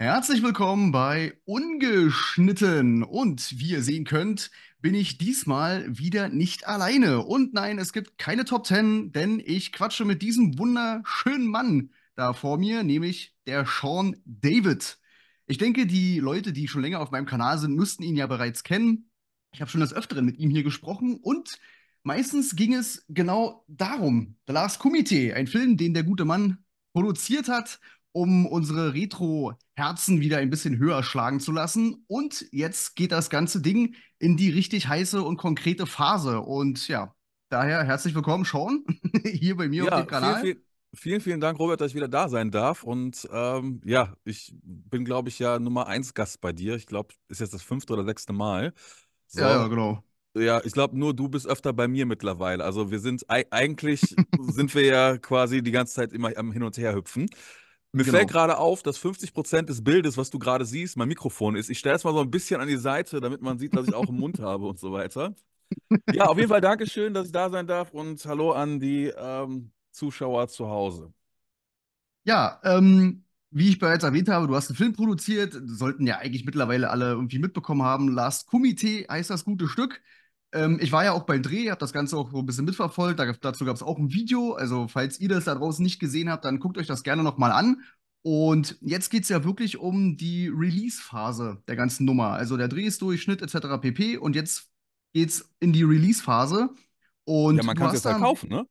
Herzlich willkommen bei Ungeschnitten. Und wie ihr sehen könnt, bin ich diesmal wieder nicht alleine. Und nein, es gibt keine Top 10, denn ich quatsche mit diesem wunderschönen Mann da vor mir, nämlich der Sean David. Ich denke, die Leute, die schon länger auf meinem Kanal sind, müssten ihn ja bereits kennen. Ich habe schon das Öfteren mit ihm hier gesprochen und meistens ging es genau darum. The Last Committee, ein Film, den der gute Mann produziert hat um unsere Retro-Herzen wieder ein bisschen höher schlagen zu lassen. Und jetzt geht das ganze Ding in die richtig heiße und konkrete Phase. Und ja, daher herzlich willkommen, Sean, hier bei mir ja, auf dem Kanal. Vielen, vielen, vielen Dank, Robert, dass ich wieder da sein darf. Und ähm, ja, ich bin, glaube ich, ja Nummer eins Gast bei dir. Ich glaube, ist jetzt das fünfte oder sechste Mal. So. Ja, ja, genau. Ja, ich glaube, nur du bist öfter bei mir mittlerweile. Also wir sind eigentlich sind wir ja quasi die ganze Zeit immer am Hin und Her hüpfen. Mir genau. fällt gerade auf, dass 50% des Bildes, was du gerade siehst, mein Mikrofon ist. Ich stelle es mal so ein bisschen an die Seite, damit man sieht, dass ich auch einen Mund habe und so weiter. Ja, auf jeden Fall Dankeschön, dass ich da sein darf und hallo an die ähm, Zuschauer zu Hause. Ja, ähm, wie ich bereits erwähnt habe, du hast einen Film produziert, sollten ja eigentlich mittlerweile alle irgendwie mitbekommen haben. Last Kumite heißt das gute Stück. Ähm, ich war ja auch beim Dreh, habe das Ganze auch so ein bisschen mitverfolgt. Da, dazu gab es auch ein Video. Also, falls ihr das da draußen nicht gesehen habt, dann guckt euch das gerne nochmal an. Und jetzt geht es ja wirklich um die Release-Phase der ganzen Nummer. Also der Dreh ist durch, Schnitt etc. pp. Und jetzt geht's in die Release-Phase. ja, man kann es jetzt halt kaufen, ne?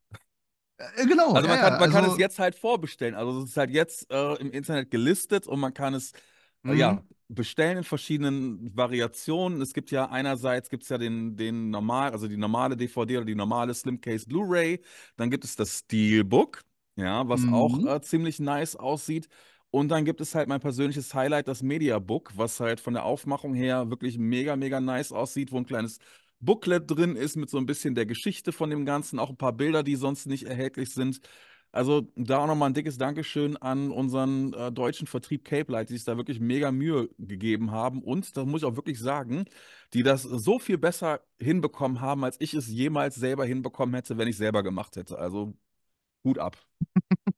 Äh, genau. Also man, ja, kann, man also kann, es jetzt halt vorbestellen. Also es ist halt jetzt äh, im Internet gelistet und man kann es, äh, ja, mhm bestellen in verschiedenen Variationen. Es gibt ja einerseits gibt's ja den, den normal, also die normale DVD oder die normale Slimcase Blu-ray. Dann gibt es das Steelbook, ja, was mhm. auch äh, ziemlich nice aussieht. Und dann gibt es halt mein persönliches Highlight, das Mediabook, was halt von der Aufmachung her wirklich mega, mega nice aussieht, wo ein kleines Booklet drin ist mit so ein bisschen der Geschichte von dem Ganzen, auch ein paar Bilder, die sonst nicht erhältlich sind. Also da auch nochmal ein dickes Dankeschön an unseren äh, deutschen Vertrieb Cape Light, die sich da wirklich mega Mühe gegeben haben. Und das muss ich auch wirklich sagen, die das so viel besser hinbekommen haben, als ich es jemals selber hinbekommen hätte, wenn ich selber gemacht hätte. Also Hut ab.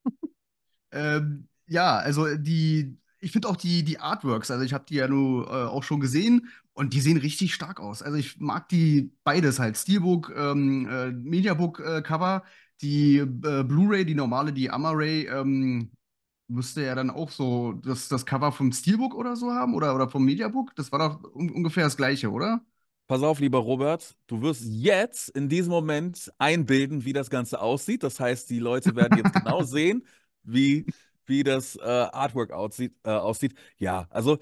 ähm, ja, also die, ich finde auch die, die Artworks, also ich habe die ja nur äh, auch schon gesehen und die sehen richtig stark aus. Also ich mag die beides halt, Steelbook, ähm, äh, Mediabook-Cover. Äh, die äh, Blu-ray, die normale, die Amaray, ähm, müsste ja dann auch so das, das Cover vom Steelbook oder so haben oder, oder vom Mediabook. Das war doch un ungefähr das gleiche, oder? Pass auf, lieber Robert, du wirst jetzt in diesem Moment einbilden, wie das Ganze aussieht. Das heißt, die Leute werden jetzt genau sehen, wie, wie das äh, Artwork aussieht, äh, aussieht. Ja, also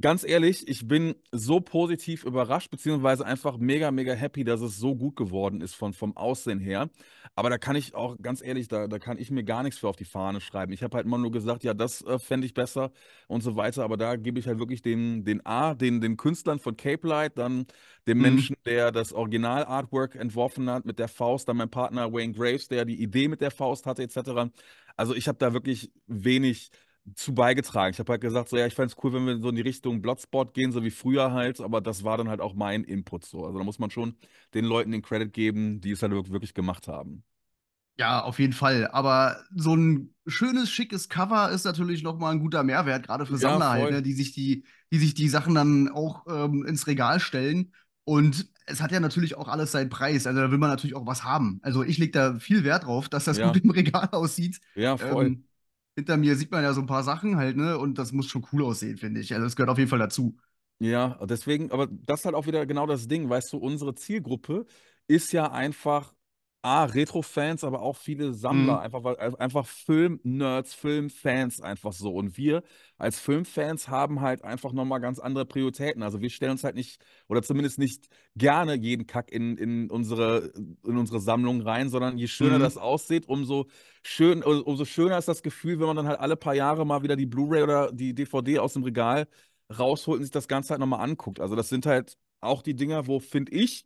ganz ehrlich, ich bin so positiv überrascht, beziehungsweise einfach mega, mega happy, dass es so gut geworden ist von, vom Aussehen her. Aber da kann ich auch, ganz ehrlich, da, da kann ich mir gar nichts für auf die Fahne schreiben. Ich habe halt immer nur gesagt, ja, das äh, fände ich besser und so weiter. Aber da gebe ich halt wirklich den, den A, den, den Künstlern von Cape Light, dann dem mhm. Menschen, der das Original-Artwork entworfen hat mit der Faust, dann mein Partner Wayne Graves, der die Idee mit der Faust hatte, etc. Also ich habe da wirklich wenig zu beigetragen. Ich habe halt gesagt, so ja, ich fände es cool, wenn wir so in die Richtung Blotspot gehen, so wie früher halt, aber das war dann halt auch mein Input so. Also da muss man schon den Leuten den Credit geben, die es halt wirklich gemacht haben. Ja, auf jeden Fall. Aber so ein schönes, schickes Cover ist natürlich nochmal ein guter Mehrwert, gerade für Sammler, ja, halt, ne, die, sich die, die sich die Sachen dann auch ähm, ins Regal stellen. Und es hat ja natürlich auch alles seinen Preis. Also da will man natürlich auch was haben. Also ich lege da viel Wert drauf, dass das ja. gut im Regal aussieht. Ja, voll. Ähm, hinter mir sieht man ja so ein paar Sachen halt, ne? Und das muss schon cool aussehen, finde ich. Also das gehört auf jeden Fall dazu. Ja, deswegen, aber das ist halt auch wieder genau das Ding, weißt du, unsere Zielgruppe ist ja einfach A, Retro-Fans, aber auch viele Sammler, mhm. einfach, einfach Film-Nerds, Film-Fans einfach so. Und wir als Filmfans haben halt einfach nochmal ganz andere Prioritäten. Also wir stellen uns halt nicht, oder zumindest nicht gerne jeden Kack in, in, unsere, in unsere Sammlung rein, sondern je schöner mhm. das aussieht, umso, schön, umso schöner ist das Gefühl, wenn man dann halt alle paar Jahre mal wieder die Blu-ray oder die DVD aus dem Regal rausholt und sich das Ganze halt nochmal anguckt. Also das sind halt auch die Dinger, wo, finde ich,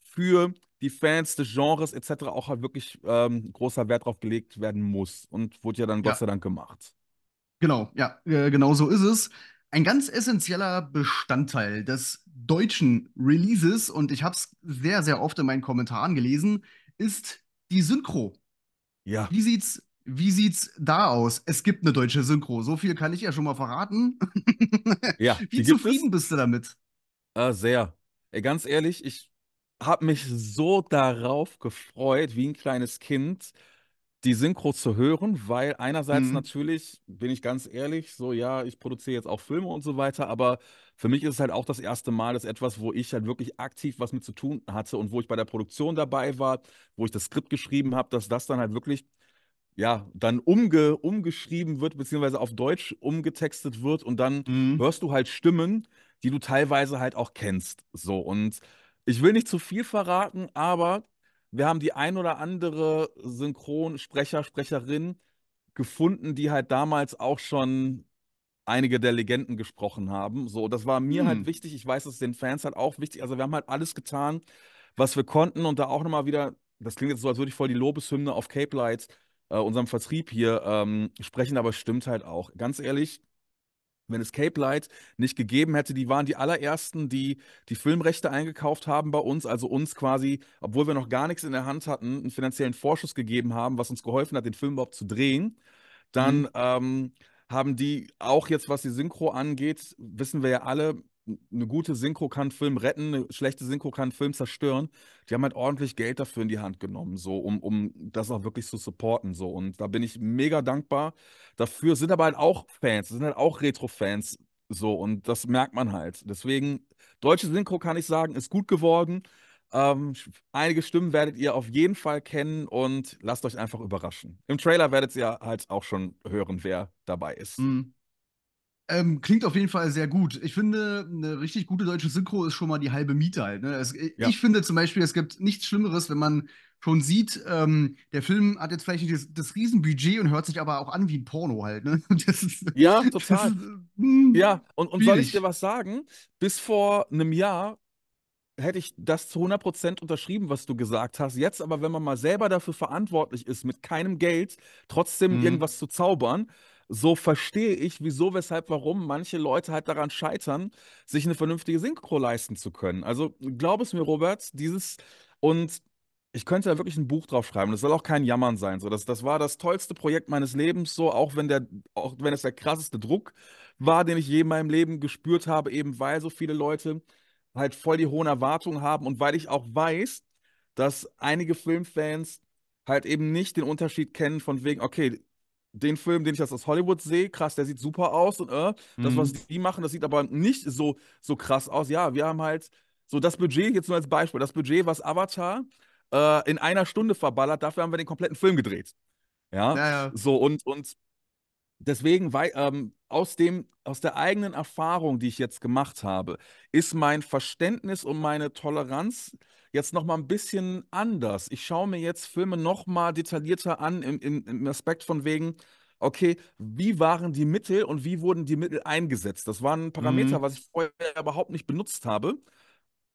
für die Fans des Genres etc. auch halt wirklich ähm, großer Wert drauf gelegt werden muss. Und wurde ja dann Gott sei Dank gemacht. Genau, ja, äh, genau so ist es. Ein ganz essentieller Bestandteil des deutschen Releases, und ich habe es sehr, sehr oft in meinen Kommentaren gelesen, ist die Synchro. Ja. Wie sieht's, wie sieht's da aus? Es gibt eine deutsche Synchro. So viel kann ich ja schon mal verraten. ja. wie zufrieden es? bist du damit? Äh, sehr. Ey, ganz ehrlich, ich habe mich so darauf gefreut, wie ein kleines Kind, die Synchro zu hören, weil einerseits mhm. natürlich, bin ich ganz ehrlich, so ja, ich produziere jetzt auch Filme und so weiter, aber für mich ist es halt auch das erste Mal, dass etwas, wo ich halt wirklich aktiv was mit zu tun hatte und wo ich bei der Produktion dabei war, wo ich das Skript geschrieben habe, dass das dann halt wirklich ja, dann umge umgeschrieben wird, beziehungsweise auf Deutsch umgetextet wird und dann mhm. hörst du halt Stimmen, die du teilweise halt auch kennst. So und ich will nicht zu viel verraten, aber wir haben die ein oder andere Synchronsprecher, Sprecherin gefunden, die halt damals auch schon einige der Legenden gesprochen haben. So, das war mir halt hm. halt wichtig. Ich weiß, es ist den Fans halt auch wichtig. Also wir haben halt alles getan, was wir konnten und da auch nochmal wieder, das klingt jetzt so, als würde ich voll die Lobeshymne auf Cape Lights, äh, unserem Vertrieb hier, ähm, sprechen, aber es stimmt halt auch. Ganz ehrlich, wenn es Cape Light nicht gegeben hätte, die waren die allerersten, die die Filmrechte eingekauft haben bei uns, also uns quasi, obwohl wir noch gar nichts in der Hand hatten, einen finanziellen Vorschuss gegeben haben, was uns geholfen hat, den Film überhaupt zu drehen. Dann mhm. ähm, haben die auch jetzt, was die Synchro angeht, wissen wir ja alle, eine gute Synchro kann Film retten, eine schlechte Synchro kann Film zerstören. Die haben halt ordentlich Geld dafür in die Hand genommen, so, um, um das auch wirklich zu supporten, so. Und da bin ich mega dankbar dafür. Sind aber halt auch Fans, sind halt auch Retro-Fans, so. Und das merkt man halt. Deswegen, deutsche Synchro kann ich sagen, ist gut geworden. Ähm, einige Stimmen werdet ihr auf jeden Fall kennen und lasst euch einfach überraschen. Im Trailer werdet ihr halt auch schon hören, wer dabei ist. Mhm. Ähm, klingt auf jeden Fall sehr gut. Ich finde, eine richtig gute deutsche Synchro ist schon mal die halbe Miete halt. Ne? Es, äh, ja. Ich finde zum Beispiel, es gibt nichts Schlimmeres, wenn man schon sieht, ähm, der Film hat jetzt vielleicht nicht das, das Riesenbudget und hört sich aber auch an wie ein Porno halt. Ne? Ist, ja, total. Ist, hm, mh, ja, und, und soll ich dir was sagen? Bis vor einem Jahr hätte ich das zu 100% unterschrieben, was du gesagt hast. Jetzt aber, wenn man mal selber dafür verantwortlich ist, mit keinem Geld trotzdem mhm. irgendwas zu zaubern, so verstehe ich, wieso, weshalb, warum manche Leute halt daran scheitern, sich eine vernünftige Synchro leisten zu können. Also glaub es mir, Robert, dieses und ich könnte da wirklich ein Buch drauf schreiben. Das soll auch kein Jammern sein. So, das, das war das tollste Projekt meines Lebens, so auch wenn der, auch wenn es der krasseste Druck war, den ich je in meinem Leben gespürt habe, eben weil so viele Leute halt voll die hohen Erwartungen haben und weil ich auch weiß, dass einige Filmfans halt eben nicht den Unterschied kennen von wegen, okay, den Film, den ich aus Hollywood sehe, krass, der sieht super aus und äh, das, mhm. was die machen, das sieht aber nicht so, so krass aus. Ja, wir haben halt so das Budget, jetzt nur als Beispiel, das Budget, was Avatar äh, in einer Stunde verballert, dafür haben wir den kompletten Film gedreht. Ja, naja. so und, und deswegen, weil, ähm, aus, dem, aus der eigenen Erfahrung, die ich jetzt gemacht habe, ist mein Verständnis und meine Toleranz jetzt nochmal ein bisschen anders. Ich schaue mir jetzt Filme nochmal detaillierter an im, im, im Aspekt von wegen, okay, wie waren die Mittel und wie wurden die Mittel eingesetzt? Das war ein Parameter, mhm. was ich vorher überhaupt nicht benutzt habe,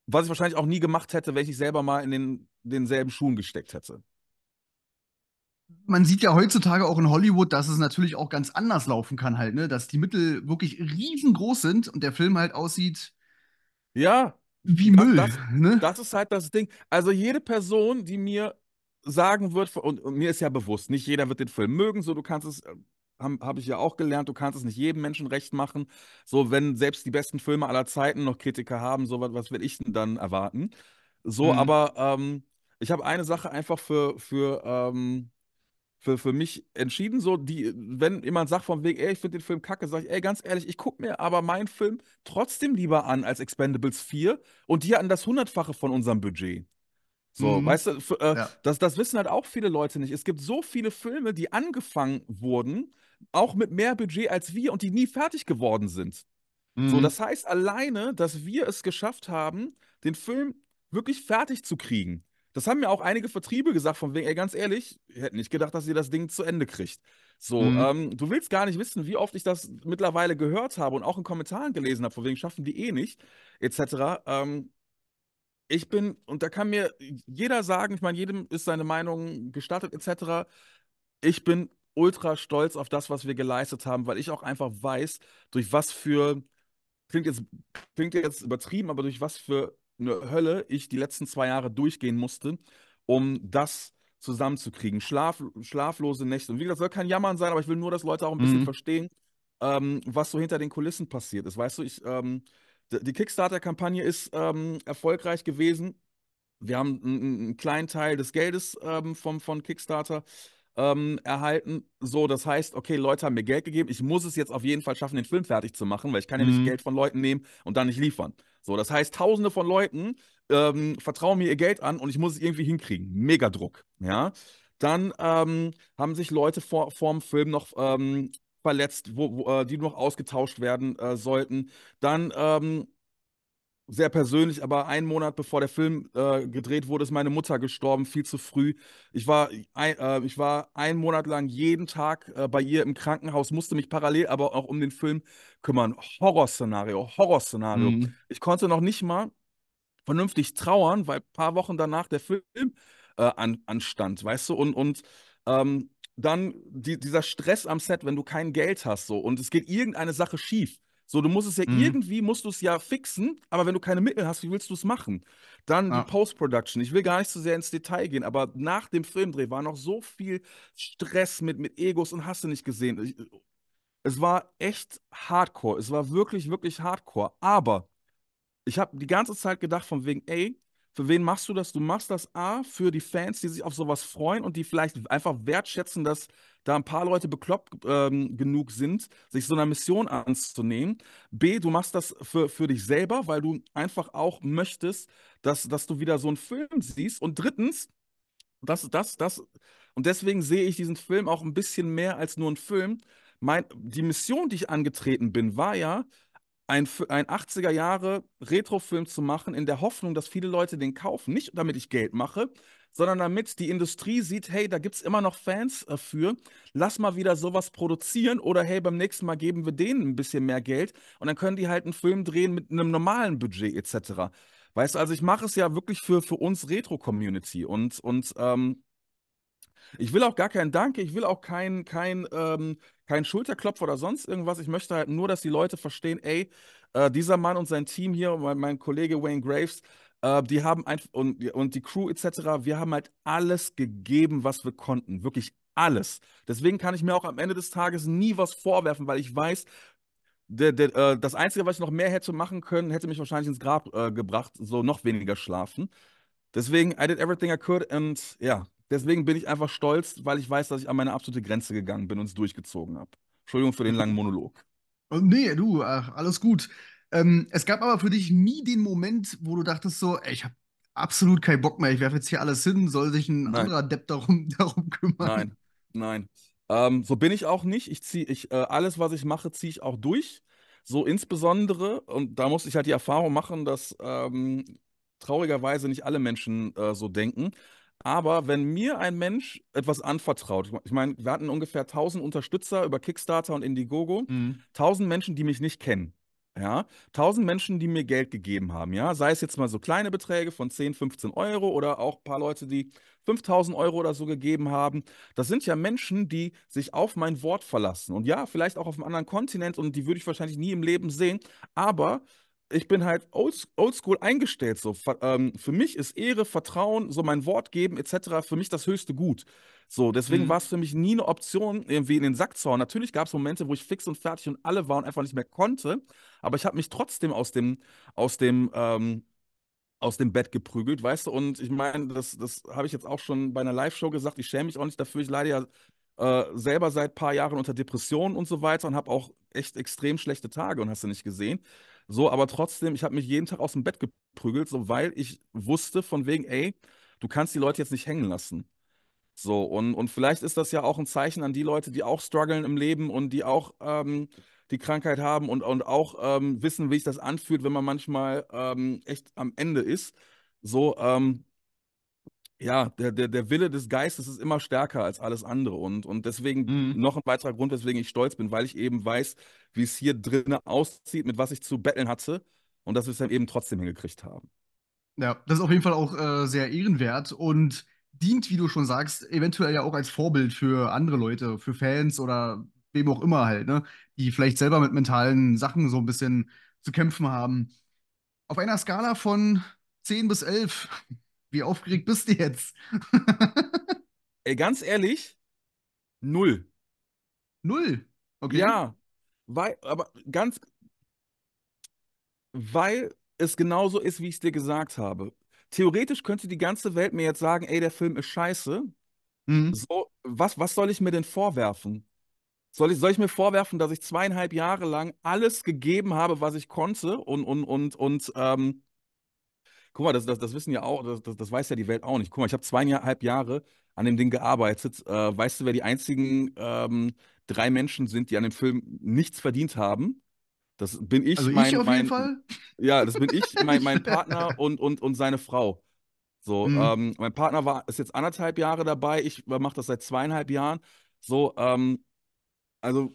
was ich wahrscheinlich auch nie gemacht hätte, wenn ich selber mal in den, denselben Schuhen gesteckt hätte man sieht ja heutzutage auch in Hollywood, dass es natürlich auch ganz anders laufen kann, halt, ne? Dass die Mittel wirklich riesengroß sind und der Film halt aussieht. Ja. Wie Müll. Das, ne? das ist halt das Ding. Also jede Person, die mir sagen wird, und, und, mir ist ja bewusst, nicht jeder wird den Film mögen, so du kannst es, äh, habe hab ich ja auch gelernt, du kannst es nicht jedem Menschen recht machen. So, wenn selbst die besten Filme aller Zeiten noch Kritiker haben, so was, was will ich denn dann erwarten? So, mhm. aber ähm, ich habe eine Sache einfach für, für ähm, für, für mich entschieden. So, die, wenn jemand sagt vom Weg, ey, ich finde den Film kacke, sage ich, ey, ganz ehrlich, ich gucke mir aber meinen Film trotzdem lieber an als Expendables 4 und die hatten das hundertfache von unserem Budget. So, mhm. weißt du, für, äh, ja. das, das wissen halt auch viele Leute nicht. Es gibt so viele Filme, die angefangen wurden, auch mit mehr Budget als wir und die nie fertig geworden sind. Mhm. So, das heißt alleine, dass wir es geschafft haben, den Film wirklich fertig zu kriegen. Das haben mir auch einige Vertriebe gesagt, von wegen, ey, ganz ehrlich, ich hätte nicht gedacht, dass ihr das Ding zu Ende kriegt. So, mhm. ähm, du willst gar nicht wissen, wie oft ich das mittlerweile gehört habe und auch in Kommentaren gelesen habe, von wegen schaffen die eh nicht, etc. Ähm, ich bin, und da kann mir jeder sagen, ich meine, jedem ist seine Meinung gestattet, etc. Ich bin ultra stolz auf das, was wir geleistet haben, weil ich auch einfach weiß, durch was für, klingt jetzt, klingt jetzt übertrieben, aber durch was für eine Hölle ich die letzten zwei Jahre durchgehen musste, um das zusammenzukriegen. Schlaf, schlaflose Nächte. Und wie gesagt, soll kein Jammern sein, aber ich will nur, dass Leute auch ein bisschen mhm. verstehen, ähm, was so hinter den Kulissen passiert ist. Weißt du, ich, ähm, die Kickstarter-Kampagne ist ähm, erfolgreich gewesen. Wir haben einen, kleinen Teil des Geldes ähm, vom, von Kickstarter ähm, erhalten. So, das heißt, okay, Leute haben mir Geld gegeben, ich muss es jetzt auf jeden Fall schaffen, den Film fertig zu machen, weil ich kann ja nicht mhm. Geld von Leuten nehmen und dann nicht liefern. So, das heißt, tausende von Leuten ähm, vertrauen mir ihr Geld an und ich muss es irgendwie hinkriegen. Mega Druck, ja. Dann ähm, haben sich Leute vor, vor dem Film noch ähm, verletzt, wo, wo, äh, die noch ausgetauscht werden äh, sollten. Dann ähm, sehr persönlich, aber einen Monat bevor der Film äh, gedreht wurde, ist meine Mutter gestorben, viel zu früh. Ich war, ein, äh, ich war einen Monat lang jeden Tag äh, bei ihr im Krankenhaus, musste mich parallel aber auch um den Film kümmern. Horrorszenario, Horrorszenario. Mhm. Ich konnte noch nicht mal vernünftig trauern, weil ein paar Wochen danach der Film äh, an, anstand, weißt du? Und, und ähm, dann die, dieser Stress am Set, wenn du kein Geld hast, so und es geht irgendeine Sache schief so, du musst es ja mhm. irgendwie, musst du es ja fixen, aber wenn du keine Mittel hast, wie willst du es machen? Dann ah. die Post-Production. Ich will gar nicht so sehr ins Detail gehen, aber nach dem Filmdreh war noch so viel Stress mit, mit Egos und hast du nicht gesehen. Ich, es war echt hardcore. Es war wirklich, wirklich hardcore. Aber ich habe die ganze Zeit gedacht, von wegen, ey, für wen machst du das? Du machst das A für die Fans, die sich auf sowas freuen und die vielleicht einfach wertschätzen, dass da ein paar Leute bekloppt ähm, genug sind, sich so einer Mission anzunehmen. B, du machst das für, für dich selber, weil du einfach auch möchtest, dass, dass du wieder so einen Film siehst. Und drittens, das, das, das, und deswegen sehe ich diesen Film auch ein bisschen mehr als nur einen Film. Mein, die Mission, die ich angetreten bin, war ja, ein, ein 80er Jahre Retrofilm zu machen, in der Hoffnung, dass viele Leute den kaufen. Nicht damit ich Geld mache, sondern damit die Industrie sieht, hey, da gibt es immer noch Fans dafür, äh, lass mal wieder sowas produzieren oder hey, beim nächsten Mal geben wir denen ein bisschen mehr Geld und dann können die halt einen Film drehen mit einem normalen Budget etc. Weißt du, also ich mache es ja wirklich für, für uns Retro-Community und, und ähm, ich will auch gar keinen Danke, ich will auch keinen kein, ähm, kein Schulterklopf oder sonst irgendwas. Ich möchte halt nur, dass die Leute verstehen, ey, äh, dieser Mann und sein Team hier, mein, mein Kollege Wayne Graves, äh, die haben einfach, und, und die Crew etc., wir haben halt alles gegeben, was wir konnten. Wirklich alles. Deswegen kann ich mir auch am Ende des Tages nie was vorwerfen, weil ich weiß, der, der, äh, das Einzige, was ich noch mehr hätte machen können, hätte mich wahrscheinlich ins Grab äh, gebracht, so noch weniger schlafen. Deswegen, I did everything I could und ja, deswegen bin ich einfach stolz, weil ich weiß, dass ich an meine absolute Grenze gegangen bin und es durchgezogen habe. Entschuldigung für den langen Monolog. Äh, nee, du, ach, alles gut. Ähm, es gab aber für dich nie den Moment, wo du dachtest so, ey, ich habe absolut keinen Bock mehr, ich werfe jetzt hier alles hin, soll sich ein Nein. anderer Depp darum, darum kümmern. Nein. Nein. Ähm, so bin ich auch nicht. Ich ziehe, ich, äh, alles, was ich mache, ziehe ich auch durch. So insbesondere, und da musste ich halt die Erfahrung machen, dass ähm, traurigerweise nicht alle Menschen äh, so denken. Aber wenn mir ein Mensch etwas anvertraut, ich meine, wir hatten ungefähr 1000 Unterstützer über Kickstarter und Indiegogo, mhm. 1000 Menschen, die mich nicht kennen ja, 1000 Menschen, die mir Geld gegeben haben, ja, sei es jetzt mal so kleine Beträge von 10, 15 Euro oder auch ein paar Leute, die 5000 Euro oder so gegeben haben. Das sind ja Menschen, die sich auf mein Wort verlassen und ja, vielleicht auch auf einem anderen Kontinent und die würde ich wahrscheinlich nie im Leben sehen, aber ich bin halt oldschool old eingestellt. So. Ähm, für mich ist Ehre, Vertrauen, so mein Wort geben etc. für mich das höchste Gut. So, deswegen mhm. war es für mich nie eine Option, irgendwie in den Sack zu hauen. Natürlich gab es Momente, wo ich fix und fertig und alle waren und einfach nicht mehr konnte, aber ich habe mich trotzdem aus dem, aus dem, ähm, aus dem Bett geprügelt, weißt du? Und ich meine, das, das habe ich jetzt auch schon bei einer Live-Show gesagt, ich schäme mich auch nicht dafür. Ich leide ja äh, selber seit ein paar Jahren unter Depressionen und so weiter und habe auch echt extrem schlechte Tage und hast du nicht gesehen. So, aber trotzdem, ich habe mich jeden Tag aus dem Bett geprügelt, so weil ich wusste von wegen, ey, du kannst die Leute jetzt nicht hängen lassen. So, und, und vielleicht ist das ja auch ein Zeichen an die Leute, die auch strugglen im Leben und die auch ähm, die Krankheit haben und, und auch ähm, wissen, wie sich das anfühlt, wenn man manchmal ähm, echt am Ende ist. So, ähm, ja, der, der, der Wille des Geistes ist immer stärker als alles andere. Und, und deswegen mhm. noch ein weiterer Grund, weswegen ich stolz bin, weil ich eben weiß, wie es hier drinnen aussieht, mit was ich zu betteln hatte und dass wir es dann eben trotzdem hingekriegt haben. Ja, das ist auf jeden Fall auch äh, sehr ehrenwert und dient, wie du schon sagst, eventuell ja auch als Vorbild für andere Leute, für Fans oder wem auch immer halt, ne? die vielleicht selber mit mentalen Sachen so ein bisschen zu kämpfen haben. Auf einer Skala von 10 bis 11, wie aufgeregt bist du jetzt? Ey, ganz ehrlich, null. Null? Okay. Ja, weil, aber ganz, weil es genauso ist, wie ich es dir gesagt habe. Theoretisch könnte die ganze Welt mir jetzt sagen, ey, der Film ist scheiße. Mhm. So, was, was soll ich mir denn vorwerfen? Soll ich, soll ich mir vorwerfen, dass ich zweieinhalb Jahre lang alles gegeben habe, was ich konnte und, und, und, und ähm, Guck mal, das, das, das wissen ja auch, das, das, das weiß ja die Welt auch nicht. Guck mal, ich habe zweieinhalb Jahre an dem Ding gearbeitet. Äh, weißt du, wer die einzigen ähm, drei Menschen sind, die an dem Film nichts verdient haben? Das bin ich, also mein, ich auf mein, jeden Fall. Ja, das bin ich, mein, mein Partner und, und, und seine Frau. So, mhm. ähm, mein Partner war, ist jetzt anderthalb Jahre dabei, ich äh, mache das seit zweieinhalb Jahren. So, ähm, also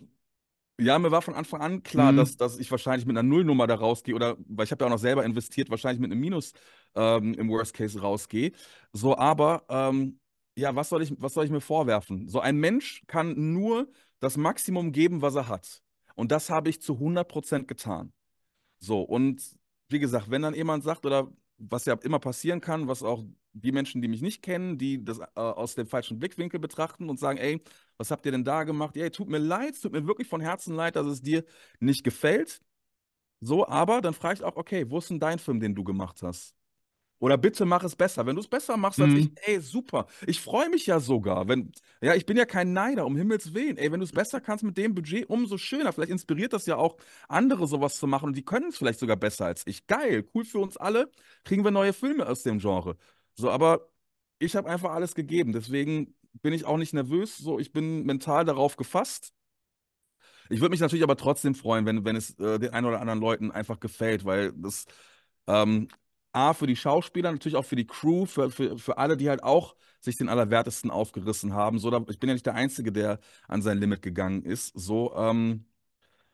ja, mir war von Anfang an klar, mhm. dass, dass ich wahrscheinlich mit einer Nullnummer da rausgehe oder, weil ich habe ja auch noch selber investiert, wahrscheinlich mit einem Minus ähm, im Worst Case rausgehe. So, aber ähm, ja, was soll, ich, was soll ich mir vorwerfen? So ein Mensch kann nur das Maximum geben, was er hat. Und das habe ich zu 100% getan. So, und wie gesagt, wenn dann jemand sagt, oder was ja immer passieren kann, was auch die Menschen, die mich nicht kennen, die das äh, aus dem falschen Blickwinkel betrachten und sagen, ey, was habt ihr denn da gemacht? Ey, tut mir leid, tut mir wirklich von Herzen leid, dass es dir nicht gefällt. So, aber dann frage ich auch, okay, wo ist denn dein Film, den du gemacht hast? Oder bitte mach es besser. Wenn du es besser machst als mhm. ich, ey, super. Ich freue mich ja sogar. Wenn, ja, ich bin ja kein Neider, um Himmels Willen. Ey, wenn du es besser kannst mit dem Budget, umso schöner. Vielleicht inspiriert das ja auch andere, sowas zu machen. Und die können es vielleicht sogar besser als ich. Geil, cool für uns alle. Kriegen wir neue Filme aus dem Genre. So, aber ich habe einfach alles gegeben. Deswegen bin ich auch nicht nervös. So, ich bin mental darauf gefasst. Ich würde mich natürlich aber trotzdem freuen, wenn, wenn es äh, den ein oder anderen Leuten einfach gefällt, weil das ähm, A für die Schauspieler, natürlich auch für die Crew, für, für, für alle, die halt auch sich den Allerwertesten aufgerissen haben. So, da, ich bin ja nicht der Einzige, der an sein Limit gegangen ist. So, ähm,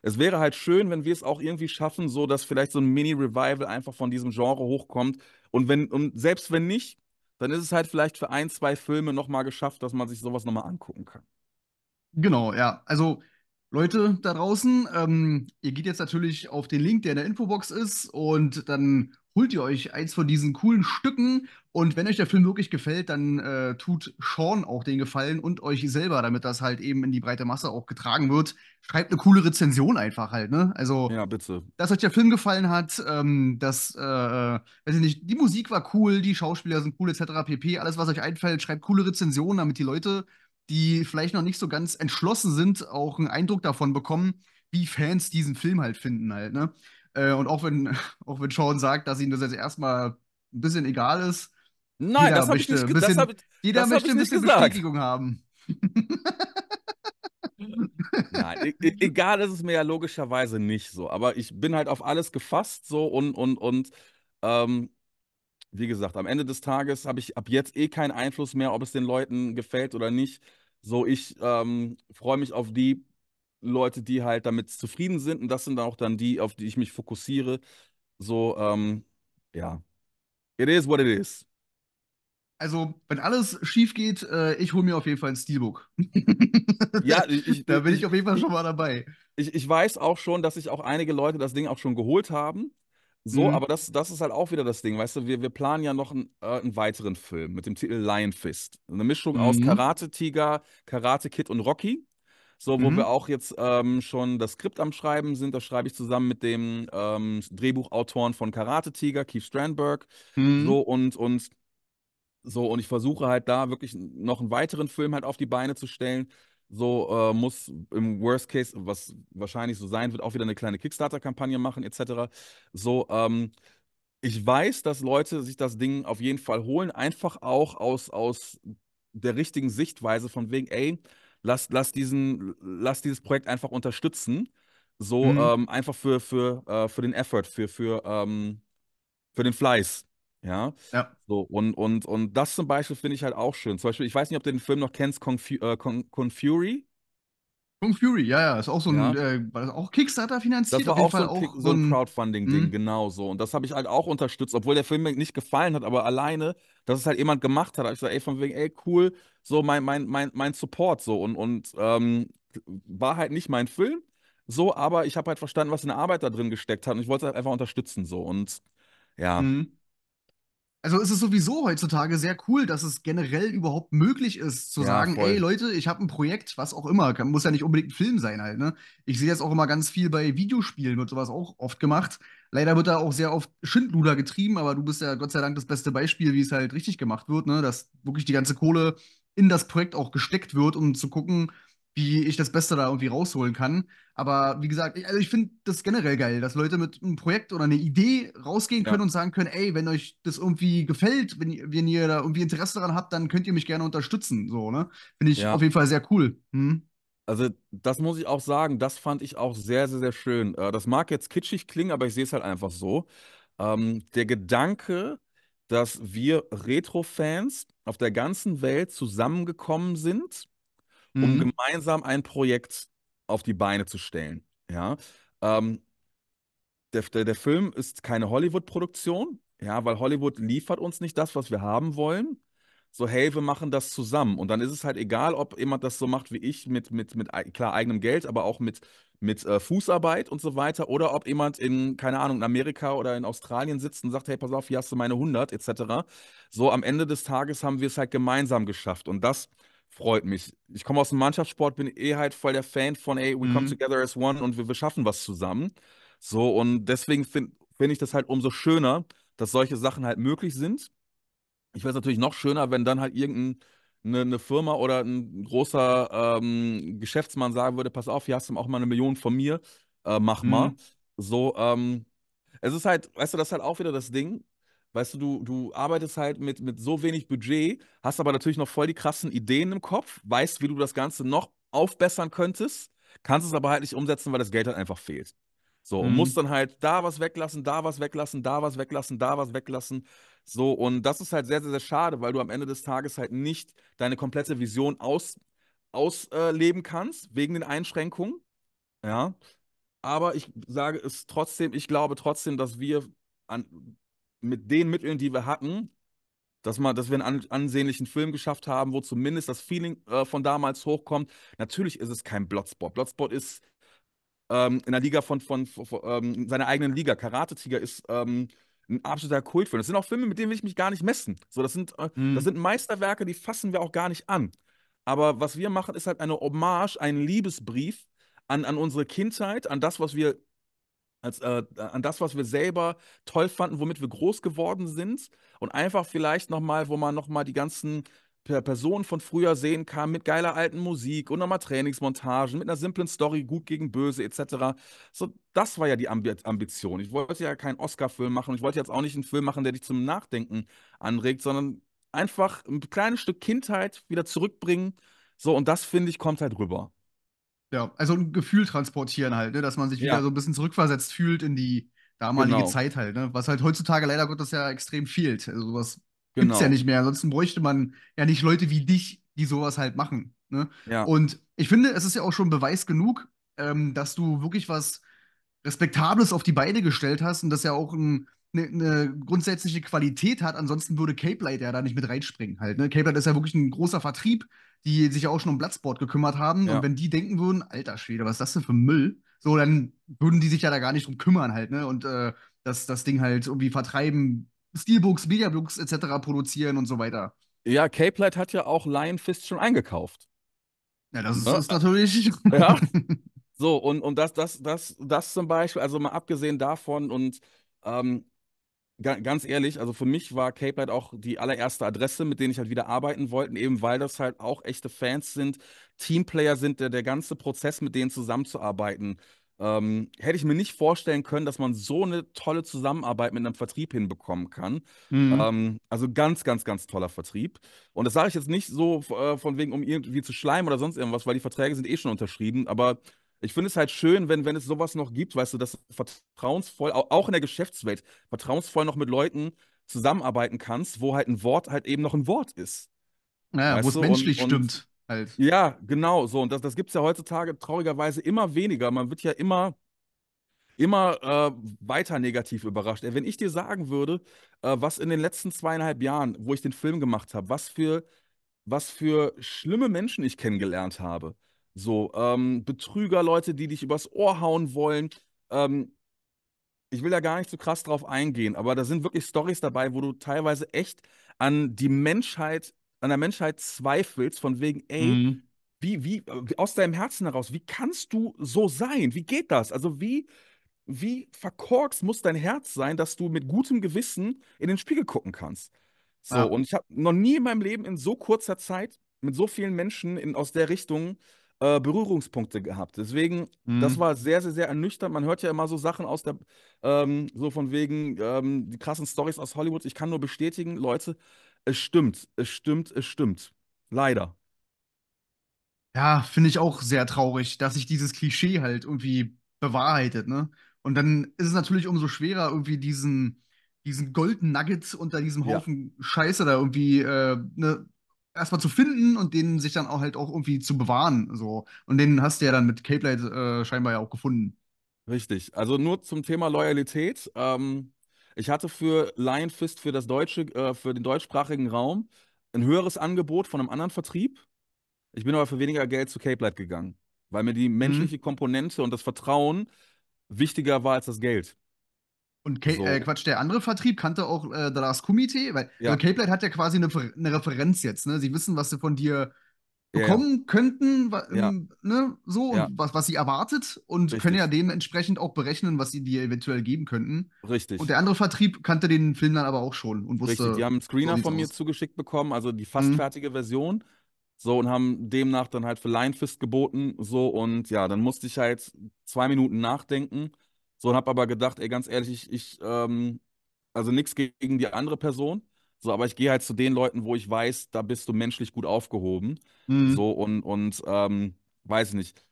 es wäre halt schön, wenn wir es auch irgendwie schaffen, so dass vielleicht so ein Mini-Revival einfach von diesem Genre hochkommt. Und wenn, und selbst wenn nicht, dann ist es halt vielleicht für ein, zwei Filme nochmal geschafft, dass man sich sowas nochmal angucken kann. Genau, ja. Also Leute da draußen, ähm, ihr geht jetzt natürlich auf den Link, der in der Infobox ist, und dann holt ihr euch eins von diesen coolen Stücken. Und wenn euch der Film wirklich gefällt, dann äh, tut Sean auch den Gefallen und euch selber, damit das halt eben in die breite Masse auch getragen wird. Schreibt eine coole Rezension einfach halt, ne? Also, ja, bitte. dass euch der Film gefallen hat, ähm, dass, äh, weiß ich nicht, die Musik war cool, die Schauspieler sind cool, etc. pp. Alles, was euch einfällt, schreibt coole Rezensionen, damit die Leute, die vielleicht noch nicht so ganz entschlossen sind, auch einen Eindruck davon bekommen, wie Fans diesen Film halt finden halt, ne? Äh, und auch wenn, auch wenn Sean sagt, dass ihm das jetzt erstmal ein bisschen egal ist. Nein, das habe ich nicht gesagt. Jeder möchte, ich, jeder ein bisschen gesagt. Bestätigung haben. Nein, e-, e egal ist es mir ja logischerweise nicht so. Aber ich bin halt auf alles gefasst so und, und, und ähm, wie gesagt, am Ende des Tages habe ich ab jetzt eh keinen Einfluss mehr, ob es den Leuten gefällt oder nicht. So, ich ähm, freue mich auf die Leute, die halt damit zufrieden sind. Und das sind auch dann die, auf die ich mich fokussiere. So, ähm, ja. It is what it is. Also, wenn alles schief geht, äh, ich hole mir auf jeden Fall ein Steelbook. ja, ich, da bin ich auf jeden Fall schon mal dabei. Ich, ich weiß auch schon, dass sich auch einige Leute das Ding auch schon geholt haben. So, mhm. aber das, das ist halt auch wieder das Ding, weißt du, wir, wir planen ja noch einen, äh, einen weiteren Film mit dem Titel Lion Fist. Eine Mischung mhm. aus Karate Tiger, Karate Kid und Rocky so wo mhm. wir auch jetzt ähm, schon das Skript am Schreiben sind. Das schreibe ich zusammen mit dem ähm, Drehbuchautoren von Karate Tiger, Keith Strandberg. Mhm. So und, und so, und ich versuche halt da wirklich noch einen weiteren Film halt auf die Beine zu stellen. So äh, muss im Worst Case, was wahrscheinlich so sein wird, auch wieder eine kleine Kickstarter-Kampagne machen, etc. So, ähm, ich weiß, dass Leute sich das Ding auf jeden Fall holen, einfach auch aus, aus der richtigen Sichtweise von wegen, ey, lass, lass, diesen, lass dieses Projekt einfach unterstützen. So mhm. ähm, einfach für, für, äh, für den Effort, für, für, ähm, für den Fleiß. Ja. ja. So, und, und, und das zum Beispiel finde ich halt auch schön. Zum Beispiel, ich weiß nicht, ob du den Film noch kennst, Kung, äh, Kung, Kung Fury. Kung Fury, ja, ja, ist auch so ein, ja. äh, war das auch Kickstarter finanziert? Das war auf jeden auch, Fall so, ein, so ein Crowdfunding-Ding, mhm. genau so. Und das habe ich halt auch unterstützt, obwohl der Film mir nicht gefallen hat, aber alleine, dass es halt jemand gemacht hat, habe ich gesagt, ey, von wegen, ey, cool, so mein, mein, mein, mein Support so. Und, und ähm, war halt nicht mein Film, so, aber ich habe halt verstanden, was in der Arbeit da drin gesteckt hat und ich wollte es halt einfach unterstützen so. Und ja. Mhm. Also ist es sowieso heutzutage sehr cool, dass es generell überhaupt möglich ist, zu ja, sagen, voll. ey Leute, ich habe ein Projekt, was auch immer, muss ja nicht unbedingt ein Film sein halt, ne? Ich sehe das auch immer ganz viel bei Videospielen, wird sowas auch oft gemacht. Leider wird da auch sehr oft Schindluder getrieben, aber du bist ja Gott sei Dank das beste Beispiel, wie es halt richtig gemacht wird, ne? Dass wirklich die ganze Kohle in das Projekt auch gesteckt wird, um zu gucken, wie ich das Beste da irgendwie rausholen kann. Aber wie gesagt, ich, also ich finde das generell geil, dass Leute mit einem Projekt oder einer Idee rausgehen ja. können und sagen können, ey, wenn euch das irgendwie gefällt, wenn, wenn ihr da irgendwie Interesse daran habt, dann könnt ihr mich gerne unterstützen. So, ne? Finde ich ja. auf jeden Fall sehr cool. Hm? Also, das muss ich auch sagen, das fand ich auch sehr, sehr, sehr schön. Äh, das mag jetzt kitschig klingen, aber ich sehe es halt einfach so. Ähm, der Gedanke, dass wir Retro-Fans auf der ganzen Welt zusammengekommen sind mhm. um gemeinsam ein Projekt auf die Beine zu stellen. Ja. Ähm, der, der, der Film ist keine Hollywood-Produktion, ja, weil Hollywood liefert uns nicht das, was wir haben wollen. So, hey, wir machen das zusammen. Und dann ist es halt egal, ob jemand das so macht wie ich, mit, mit, mit klar eigenem Geld, aber auch mit, mit äh, Fußarbeit und so weiter, oder ob jemand in, keine Ahnung, in Amerika oder in Australien sitzt und sagt, hey, pass auf, hier hast du meine 100, etc. So, am Ende des Tages haben wir es halt gemeinsam geschafft. Und das freut mich. Ich komme aus dem Mannschaftssport, bin eh halt voll der Fan von, ey, we mhm. come together as one und wir, wir schaffen was zusammen. So, und deswegen finde find ich das halt umso schöner, dass solche Sachen halt möglich sind. Ich wäre es natürlich noch schöner, wenn dann halt irgendeine eine ne Firma oder ein großer ähm, Geschäftsmann sagen würde, pass auf, hier hast du auch mal eine Million von mir, äh, mach mhm. mal. So, ähm, es ist halt, weißt du, das ist halt auch wieder das Ding, Weißt du, du, du arbeitest halt mit, mit so wenig Budget, hast aber natürlich noch voll die krassen Ideen im Kopf, weißt, wie du das Ganze noch aufbessern könntest, kannst es aber halt nicht umsetzen, weil das Geld halt einfach fehlt. So, mhm. und musst mhm. dann halt da was weglassen, da was weglassen, da was weglassen, da was weglassen. So, und das ist halt sehr, sehr, sehr schade, weil du am Ende des Tages halt nicht deine komplette Vision ausleben aus, äh, kannst, wegen den Einschränkungen. Ja. Aber ich sage es trotzdem, ich glaube trotzdem, dass wir an, mit den Mitteln, die wir hatten, dass, man, dass wir einen ansehnlichen Film geschafft haben, wo zumindest das Feeling äh, von damals hochkommt. Natürlich ist es kein Bloodsport. Bloodsport ist ähm, in der Liga von, von, von, von ähm, seiner eigenen Liga. Karate Tiger ist ähm, ein absoluter Kultfilm. Das sind auch Filme, mit denen will ich mich gar nicht messen. So, das, sind, äh, mhm. das hm. sind Meisterwerke, die fassen wir auch gar nicht an. Aber was wir machen, ist halt eine Hommage, ein Liebesbrief an, an unsere Kindheit, an das, was wir als, äh, an das, was wir selber toll fanden, womit wir groß geworden sind und einfach vielleicht nochmal, wo man nochmal die ganzen Personen von früher sehen kann, mit geiler alten Musik und nochmal Trainingsmontagen, mit einer simplen Story, gut gegen böse etc. So, das war ja die Ambi Ambition. Ich wollte ja keinen Oscar-Film machen, ich wollte jetzt auch nicht einen Film machen, der dich zum Nachdenken anregt, sondern einfach ein kleines Stück Kindheit wieder zurückbringen. So, und das finde ich, kommt halt rüber. Ja, also ein Gefühl transportieren halt, ne? dass man sich wieder so ein bisschen zurückversetzt fühlt in die damalige genau. Zeit halt, ne? was halt heutzutage leider Gottes ja extrem fehlt. Also sowas genau. es ja nicht mehr. Ansonsten bräuchte man ja nicht Leute wie dich, die sowas halt machen. Ne? Ja. Und ich finde, es ist ja auch schon Beweis genug, ähm, dass du wirklich was Respektables auf die Beine gestellt hast und das ja auch ein eine ne grundsätzliche Qualität hat. Ansonsten würde Cape Light ja da nicht mit reinspringen halt. Ne? Cape Light ist ja wirklich ein großer Vertrieb, die sich ja auch schon um Bloodsport gekümmert haben. Ja. Und wenn die denken würden, alter Schwede, was ist das denn für Müll? So, dann würden die sich ja da gar nicht drum kümmern halt, ne? Und äh, das, das Ding halt irgendwie vertreiben, Steelbooks, Mediabooks etc. produzieren und so weiter. Ja, Cape Light hat ja auch Lion Fist schon eingekauft. Ja, das ist, ja. ist natürlich. Ja. So, und, und das, das, das, das zum Beispiel, also mal abgesehen davon und ähm, ganz ehrlich, also für mich war Cape Light auch die allererste Adresse, mit denen ich halt wieder arbeiten wollte, eben weil das halt auch echte Fans sind, Teamplayer sind, der, der ganze Prozess, mit denen zusammenzuarbeiten. Ähm, hätte ich mir nicht vorstellen können, dass man so eine tolle Zusammenarbeit mit einem Vertrieb hinbekommen kann. Mhm. Ähm, also ganz, ganz, ganz toller Vertrieb. Und das sage ich jetzt nicht so äh, von wegen, um irgendwie zu schleimen oder sonst irgendwas, weil die Verträge sind eh schon unterschrieben, aber ich finde es halt schön, wenn, wenn es sowas noch gibt, weißt du, dass vertrauensvoll, auch in der Geschäftswelt, vertrauensvoll noch mit Leuten zusammenarbeiten kannst, wo halt ein Wort halt eben noch ein Wort ist. Naja, wo es menschlich und, stimmt. Halt. Ja, genau, so. Und das, das gibt es ja heutzutage traurigerweise immer weniger. Man wird ja immer, immer äh, weiter negativ überrascht. Äh, wenn ich dir sagen würde, äh, was in den letzten zweieinhalb Jahren, wo ich den Film gemacht habe, was für, was für schlimme Menschen ich kennengelernt habe, so, ähm, Betrüger, Leute, die dich übers Ohr hauen wollen. Ähm, ich will da gar nicht so krass drauf eingehen, aber da sind wirklich Stories dabei, wo du teilweise echt an die Menschheit, an der Menschheit zweifelst, von wegen, ey, mhm. wie, wie, äh, aus deinem Herzen heraus, wie kannst du so sein? Wie geht das? Also wie, wie verkorkst muss dein Herz sein, dass du mit gutem Gewissen in den Spiegel gucken kannst? So, ah. und ich habe noch nie in meinem Leben in so kurzer Zeit mit so vielen Menschen in, aus der Richtung äh, Berührungspunkte gehabt. Deswegen, mhm. das war sehr, sehr, sehr ernüchternd. Man hört ja immer so Sachen aus der, ähm, so von wegen ähm, die krassen Stories aus Hollywood. Ich kann nur bestätigen, Leute, es stimmt, es stimmt, es stimmt. Leider. Ja, finde ich auch sehr traurig, dass sich dieses Klischee halt irgendwie bewahrheitet, ne? Und dann ist es natürlich umso schwerer, irgendwie diesen, diesen Golden Nugget unter diesem Haufen ja. Scheiße da irgendwie äh, ne, erstmal zu finden und den sich dann auch halt auch irgendwie zu bewahren. So. Und den hast du ja dann mit Cape Light äh, scheinbar ja auch gefunden. Richtig. Also nur zum Thema Loyalität. Ähm, ich hatte für Lion Fist für das deutsche, äh, für den deutschsprachigen Raum ein höheres Angebot von einem anderen Vertrieb. Ich bin aber für weniger Geld zu Cape Light gegangen, weil mir die mhm. menschliche mhm. Komponente und das Vertrauen wichtiger war als das Geld. Und K so. äh, Quatsch, der andere Vertrieb kannte auch äh, das Kumite, weil ja. Cape Light hat ja quasi eine, eine, Referenz jetzt, ne? Sie wissen, was sie von dir bekommen ja, könnten, ähm, ja. ne, so, und was, was sie erwartet und Richtig. können ja dementsprechend auch berechnen, was sie dir eventuell geben könnten. Richtig. Und der andere Vertrieb kannte den Film dann aber auch schon und wusste. Richtig, die haben einen Screener von mir aus. zugeschickt bekommen, also die fast mhm. fertige Version. So, und haben demnach dann halt für Linefist geboten, so, und ja, dann musste ich halt zwei Minuten nachdenken so, und habe aber gedacht, ey, ganz ehrlich, ich, ich ähm, also nichts gegen die andere Person. So, aber ich gehe halt zu den Leuten, wo ich weiß, da bist du menschlich gut aufgehoben. Mhm. So, und, und ähm, weiß nicht.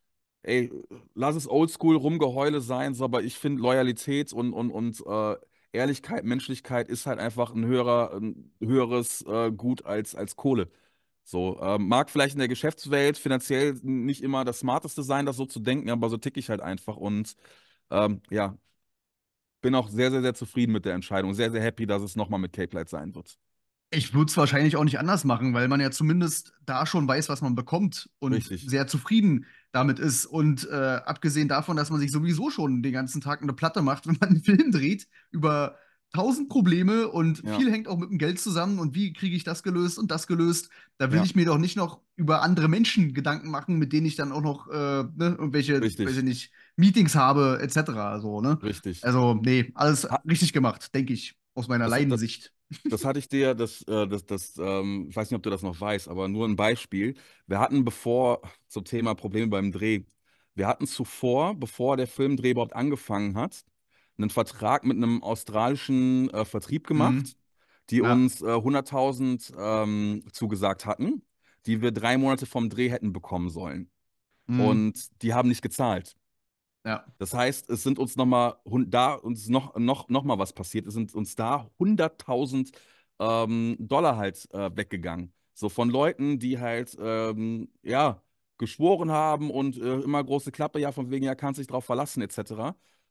Ey, lass es oldschool rumgeheule sein, so, aber ich finde Loyalität und, und, und äh, Ehrlichkeit, Menschlichkeit ist halt einfach ein, höherer, ein höheres äh, Gut als, als Kohle. So, äh, mag vielleicht in der Geschäftswelt finanziell nicht immer das Smarteste sein, das so zu denken, aber so tick ich halt einfach und ähm, ja, bin auch sehr, sehr, sehr zufrieden mit der Entscheidung. Sehr, sehr happy, dass es nochmal mit Cape Light sein wird. Ich würde es wahrscheinlich auch nicht anders machen, weil man ja zumindest da schon weiß, was man bekommt und Richtig. sehr zufrieden damit ist. Und äh, abgesehen davon, dass man sich sowieso schon den ganzen Tag eine Platte macht, wenn man einen Film dreht, über tausend Probleme und ja. viel hängt auch mit dem Geld zusammen und wie kriege ich das gelöst und das gelöst. Da will ja. ich mir doch nicht noch über andere Menschen Gedanken machen, mit denen ich dann auch noch äh, ne, irgendwelche, Richtig. weiß ich nicht, Meetings habe, etc. So, ne? Richtig. Also, nee, alles richtig gemacht, denke ich, aus meiner Leidensicht. Das, das, hatte ich dir, das, äh, das, das ähm, ich weiß nicht, ob du das noch weißt, aber nur ein Beispiel. Wir hatten bevor, zum Thema Probleme beim Dreh, wir hatten zuvor, bevor der Filmdreh überhaupt angefangen hat, einen Vertrag mit einem australischen äh, Vertrieb mhm. gemacht, mhm. die ja. uns äh, 100.000 ähm, zugesagt hatten, die wir drei Monate vom Dreh hätten bekommen sollen. Mhm. Und die haben nicht gezahlt. Ja. Das heißt, es sind uns nochmal, da uns noch, noch, noch mal was passiert, es sind uns da 100.000 ähm, Dollar halt äh, weggegangen. So von Leuten, die halt, ähm, ja, geschworen haben und äh, immer große Klappe, ja, von wegen, ja, kannst dich drauf verlassen, etc.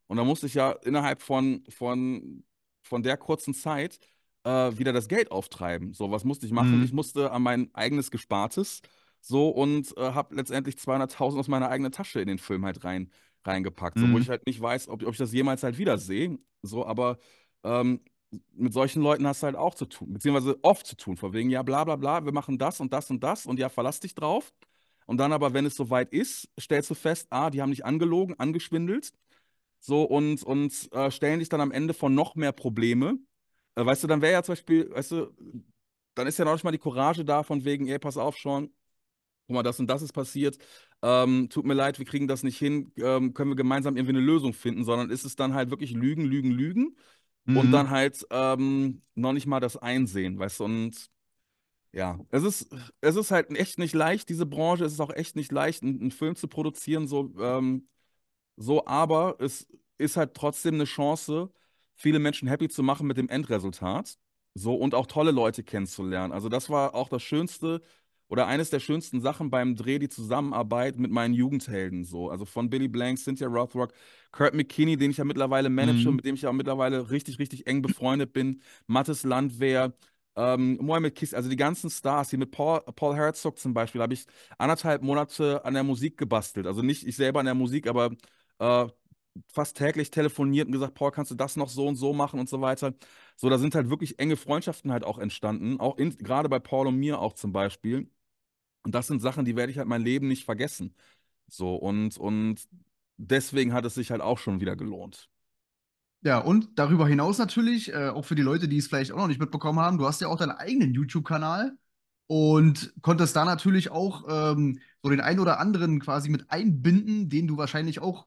Und da musste ich ja innerhalb von, von, von der kurzen Zeit äh, wieder das Geld auftreiben. So, was musste ich machen? Mhm. Ich musste an mein eigenes Gespartes so und äh, habe letztendlich 200.000 aus meiner eigenen Tasche in den Film halt rein reingepackt, mhm. so, ich halt nicht weiß, ob, ob ich das jemals halt wieder sehe. So, aber ähm, mit solchen Leuten hast du halt auch zu tun, beziehungsweise oft zu tun, vor wegen, ja, bla bla bla, wir machen das und das und das und ja, verlass dich drauf. Und dann aber, wenn es soweit ist, stellst du fest, ah, die haben dich angelogen, angeschwindelt. So und, und äh, stellen dich dann am Ende vor noch mehr Probleme. Äh, weißt du, dann wäre ja zum Beispiel, weißt du, dann ist ja noch nicht mal die Courage da, von wegen, ey, pass auf, Sean, guck mal, das und das ist passiert ähm, tut mir leid, wir kriegen das nicht hin, ähm, können wir gemeinsam irgendwie eine Lösung finden, sondern ist es dann halt wirklich Lügen, Lügen, Lügen mhm. und dann halt ähm, noch nicht mal das Einsehen, weißt du, und ja, es ist, es ist halt echt nicht leicht, diese Branche, es ist auch echt nicht leicht, einen, einen Film zu produzieren, so, ähm, so, aber es ist halt trotzdem eine Chance, viele Menschen happy zu machen mit dem Endresultat. So, und auch tolle Leute kennenzulernen. Also, das war auch das Schönste, oder eines der schönsten Sachen beim Dreh, die Zusammenarbeit mit meinen Jugendhelden so. Also von Billy Blank, Cynthia Rothrock, Kurt McKinney, den ich ja mittlerweile manage, mhm. mit dem ich ja auch mittlerweile richtig, richtig eng befreundet bin, Mattes Landwehr, ähm, Mohamed Kiss, also die ganzen Stars, hier mit Paul, Paul Herzog zum Beispiel, habe ich anderthalb Monate an der Musik gebastelt. Also nicht ich selber an der Musik, aber äh, fast täglich telefoniert und gesagt, Paul, kannst du das noch so und so machen und so weiter. So, da sind halt wirklich enge Freundschaften halt auch entstanden, auch in, gerade bei Paul und mir auch zum Beispiel. Und das sind Sachen, die werde ich halt mein Leben nicht vergessen. So, und, und deswegen hat es sich halt auch schon wieder gelohnt. Ja, und darüber hinaus natürlich, äh, auch für die Leute, die es vielleicht auch noch nicht mitbekommen haben, du hast ja auch deinen eigenen YouTube-Kanal und konntest da natürlich auch ähm, so den einen oder anderen quasi mit einbinden, den du wahrscheinlich auch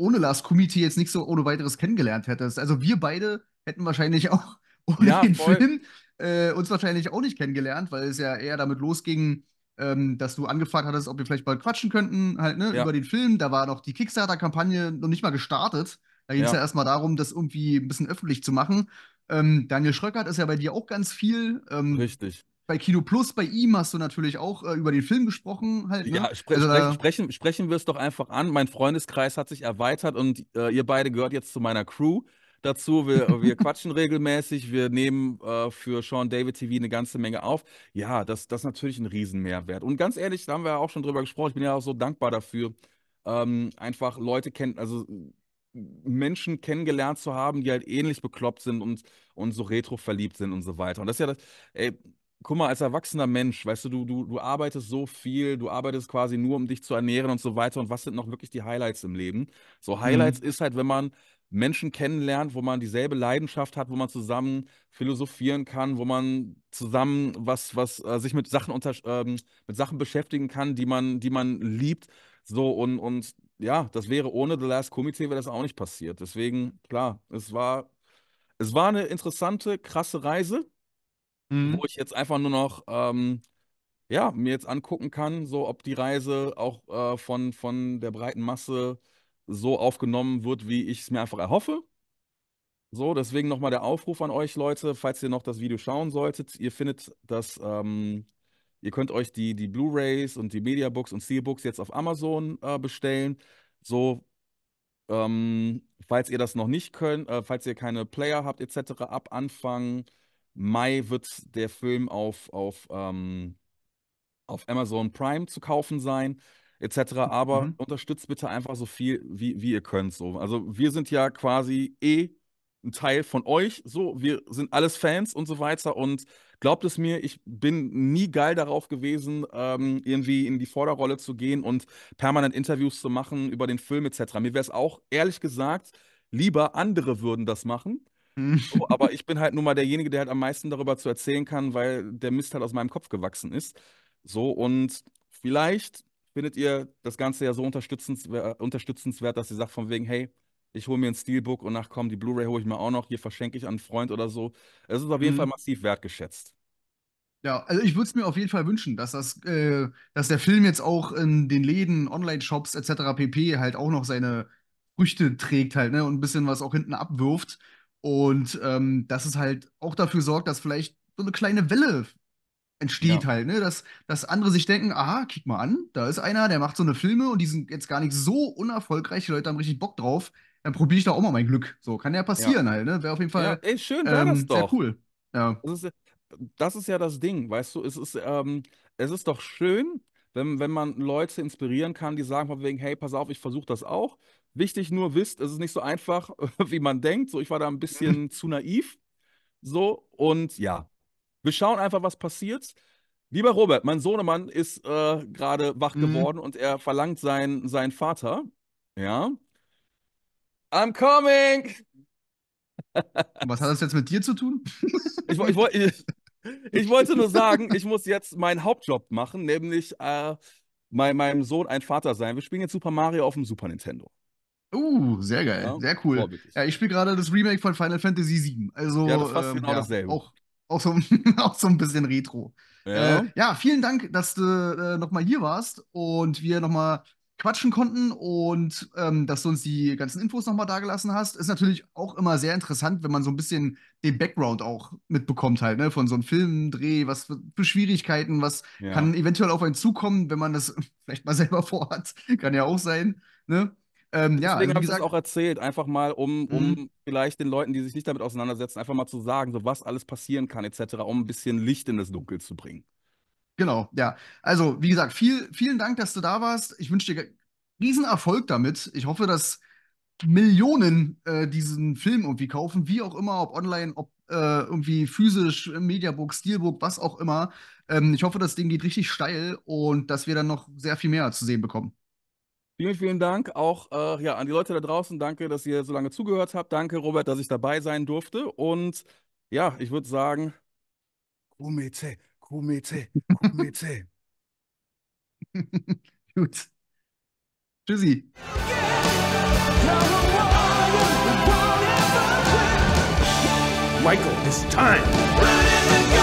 ohne Lars Kumiti jetzt nicht so ohne weiteres kennengelernt hättest. Also wir beide hätten wahrscheinlich auch ohne ja, den voll. Film äh, uns wahrscheinlich auch nicht kennengelernt, weil es ja eher damit losging, ähm, dass du angefragt hattest, ob wir vielleicht mal quatschen könnten, halt, ne, ja. über den Film. Da war noch die Kickstarter-Kampagne noch nicht mal gestartet. Da ging es ja. ja erstmal darum, das irgendwie ein bisschen öffentlich zu machen. Ähm, Daniel Schröckert ist ja bei dir auch ganz viel. Ähm, Richtig bei Kino Plus, bei ihm hast du natürlich auch äh, über den Film gesprochen. Halt, ne? Ja, spre also, spre sprechen, sprechen wir es doch einfach an. Mein Freundeskreis hat sich erweitert und äh, ihr beide gehört jetzt zu meiner Crew dazu. Wir, äh, wir quatschen regelmäßig, wir nehmen äh, für Sean David TV eine ganze Menge auf. Ja, das, das ist natürlich ein Riesenmehrwert. Und ganz ehrlich, da haben wir ja auch schon drüber gesprochen, ich bin ja auch so dankbar dafür, ähm, einfach Leute kennen, also Menschen kennengelernt zu haben, die halt ähnlich bekloppt sind und, und so retro verliebt sind und so weiter. Und das ist ja das, ey, guck mal, als erwachsener Mensch, weißt du, du, du, du arbeitest so viel, du arbeitest quasi nur, um dich zu ernähren und so weiter. Und was sind noch wirklich die Highlights im Leben? So, mhm. Highlights mhm. ist halt, wenn man Menschen kennenlernt, wo man dieselbe Leidenschaft hat, wo man zusammen philosophieren kann, wo man zusammen was, was äh, sich mit Sachen unter, ähm, mit Sachen beschäftigen kann, die man, die man liebt. So, und, und ja, das wäre ohne The Last Committee wäre das auch nicht passiert. Deswegen, klar, es war, es war eine interessante, krasse Reise mhm. wo ich jetzt einfach nur noch ähm, ja, mir jetzt angucken kann, so ob die Reise auch äh, von, von der breiten Masse so aufgenommen wird, wie ich es mir einfach erhoffe. So, deswegen nochmal der Aufruf an euch, Leute, falls ihr noch das Video schauen solltet. Ihr findet das, ähm, ihr könnt euch die, die Blu-Rays und die Mediabooks und Steelbooks jetzt auf Amazon äh, bestellen. So, ähm, falls ihr das noch nicht könnt, äh, falls ihr keine Player habt, etc., ab Anfang Mai wird der Film auf, auf, ähm, auf Amazon Prime zu kaufen sein, etc. Aber mhm. unterstützt bitte einfach so viel, wie, wie ihr könnt. So. Also wir sind ja quasi eh ein Teil von euch. So, wir sind alles Fans und so weiter. Und glaubt es mir, ich bin nie geil darauf gewesen, ähm, irgendwie in die Vorderrolle zu gehen und permanent Interviews zu machen über den Film etc. Mir wäre es auch, ehrlich gesagt, lieber andere würden das machen. So, aber ich bin halt nun mal derjenige, der halt am meisten darüber zu erzählen kann, weil der Mist halt aus meinem Kopf gewachsen ist. So, und vielleicht findet ihr das Ganze ja so unterstützenswer äh, unterstützenswert, dass ihr sagt von wegen, hey, ich hole mir ein Steelbook und nach komm, die Blu-ray hole ich mir auch noch, hier verschenke ich an einen Freund oder so. Es ist auf jeden mhm. Fall massiv wertgeschätzt. Ja, also ich würde es mir auf jeden Fall wünschen, dass das, äh, dass der Film jetzt auch in den Läden, Online-Shops etc. pp. halt auch noch seine Früchte trägt halt, ne? Und ein bisschen was auch hinten abwirft. Und ähm, dass es halt auch dafür sorgt, dass vielleicht so eine kleine Welle entsteht ja. halt, ne? Dass, dass andere sich denken, aha, kick mal an, da ist einer, der macht so eine Filme und die sind jetzt gar nicht so unerfolgreich, die Leute haben richtig Bock drauf, dann probiere ich doch auch mal mein Glück. So, kann ja passieren ja. halt, ne? Wäre auf jeden Fall ja, ey, schön, ähm, das doch. sehr cool. Ja. Das ist, das ist ja das Ding, weißt du, es ist, ähm, es ist doch schön, wenn, wenn man Leute inspirieren kann, die sagen von wegen, hey, pass auf, ich versuche das auch. Wichtig nur wisst, es ist nicht so einfach, wie man denkt. So, ich war da ein bisschen zu naiv. So, und ja, wir schauen einfach, was passiert. Lieber Robert, mein Sohnemann ist äh, gerade wach mhm. geworden und er verlangt seinen, seinen Vater. Ja. I'm coming! Was hat das jetzt mit dir zu tun? ich, ich, ich, ich wollte nur sagen, ich muss jetzt meinen Hauptjob machen, nämlich äh, mein, meinem Sohn ein Vater sein. Wir spielen jetzt Super Mario auf dem Super Nintendo. Uh, sehr geil, ja, sehr cool. Ja, ich spiele gerade das Remake von Final Fantasy VII. Also, ja, das fast ähm, genau ja, dasselbe. Auch, auch, so, auch so ein bisschen Retro. Ja, äh, ja vielen Dank, dass du äh, nochmal hier warst und wir nochmal quatschen konnten und ähm, dass du uns die ganzen Infos nochmal dagelassen hast. Ist natürlich auch immer sehr interessant, wenn man so ein bisschen den Background auch mitbekommt, halt, ne, von so einem Filmdreh, was für Schwierigkeiten, was ja. kann eventuell auf einen zukommen, wenn man das vielleicht mal selber vorhat. kann ja auch sein, ne? Ähm, ja, Deswegen also habe ich es auch erzählt, einfach mal, um, um mhm. vielleicht den Leuten, die sich nicht damit auseinandersetzen, einfach mal zu sagen, so was alles passieren kann, etc., um ein bisschen Licht in das Dunkel zu bringen. Genau, ja. Also, wie gesagt, viel, vielen Dank, dass du da warst. Ich wünsche dir Erfolg damit. Ich hoffe, dass Millionen äh, diesen Film irgendwie kaufen, wie auch immer, ob online, ob äh, irgendwie physisch, Mediabook, Steelbook, was auch immer. Ähm, ich hoffe, das Ding geht richtig steil und dass wir dann noch sehr viel mehr zu sehen bekommen. Vielen, vielen Dank auch äh, ja, an die Leute da draußen. Danke, dass ihr so lange zugehört habt. Danke, Robert, dass ich dabei sein durfte. Und ja, ich würde sagen, Kumete, Kumete, Kumete. Gut. Tschüssi. Michael, it's time.